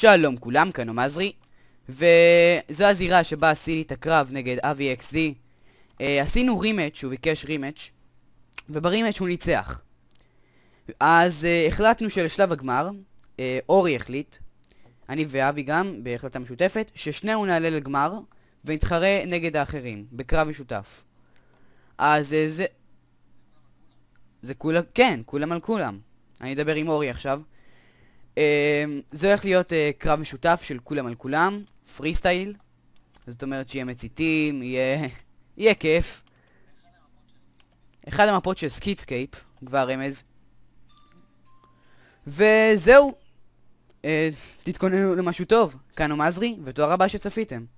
שלום כולם, כאן המזרי וזו הזירה שבה עשיתי את הקרב נגד אבי אקסדי uh, אה, עשינו רימץ', הוא ביקש רימץ' וברימץ' הוא ניצח אז uh, החלטנו שלשלב הגמר, uh, אורי החליט, אני ואבי גם, בהחלטה משותפת, ששנינו נעלה לגמר ונתחרה נגד האחרים, בקרב משותף אז uh, זה... זה כולם, כן, כולם על כולם אני אדבר עם אורי עכשיו אמ, זה הולך להיות אה, קרב משותף של כולם על כולם, פרי סטייל. זאת אומרת שיהיה מציתים, יהיה... יהיה כיף. אחד המפות של סקיטסקייפ, כבר רמז. וזהו. אה, תתכוננו למשהו טוב. כאן הוא מזרי, ותודה רבה שצפיתם.